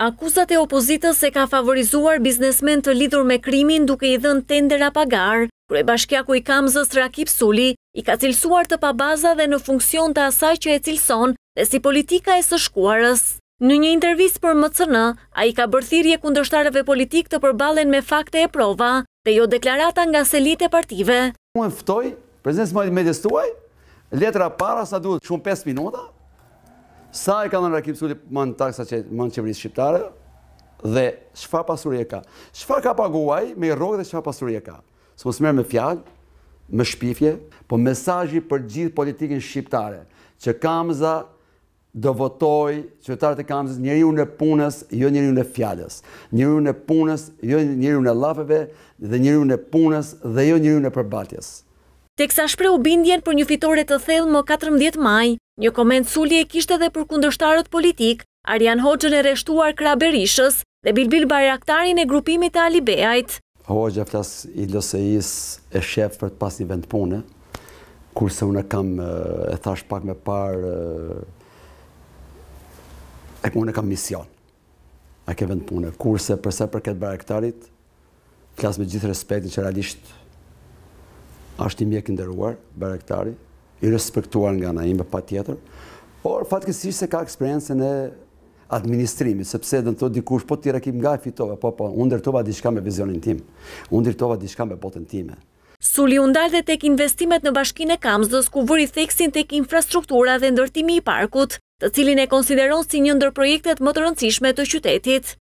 Akusat e opozitës se ka favorizuar biznesmen të lidur me krimin duke i dhën tendera pagar, kërë e bashkjaku i kamzës Rakip Suli i ka cilësuar të pabaza dhe në funksion të asaj që e cilëson dhe si politika e së shkuarës. Në një intervjis për MCN, a i ka bërthirje kundërshtarëve politik të përbalen me fakte e prova dhe jo deklarata nga selit e partive. Më e fëtoj, prezidentës më e medjes letra para sa duhet shumë 5 minuta, sa e ka në Rakip Suli më në taksa që më në qeverisë shqiptare dhe shfa pasurje ka. Shfa ka paguaj me i rogë dhe shfa pasurje ka. Së më smerë me fjalë, me shpifje, po mesajji për gjithë politikin shqiptare, që Kamza do votoj qëtarët e Kamzës njëri unë e punës, jo njëri unë e fjallës. Njëri unë e punës, jo njëri unë e lafeve, dhe njëri unë e punës, dhe jo njëri unë e përbatjes. Teksa u bindjen për një fitore të thellë më 14 maj, Një koment sulje e kishte dhe për kundështarët politik, Arjan Hoxhën e reshtuar Kraberishës Berishës dhe Bilbil Bajraktarin e grupimit të Alibejajt. Hoxhë flas i LSI-s e shef për të pas një vend pune, kurse unë kam e thash pak me parë, e unë kam mision, a ke vend pune, kurse përse për këtë Bajraktarit, flas me gjithë respektin që realisht është i mjekë ndërruar, Bajraktarit, i respektuar nga na ime pa tjetër, por fatkesisht se ka eksperiencen e administrimit, sepse dhe në të dikush, po të tjera kim nga e fitove, po, po, unë dërtova diçka me vizionin tim, unë dërtova diçka me botën time. Suli undalë dhe tek investimet në bashkin e kamzës, ku vëri theksin tek infrastruktura dhe ndërtimi i parkut, të cilin e konsideron si një ndër projektet më të rëndësishme të qytetit.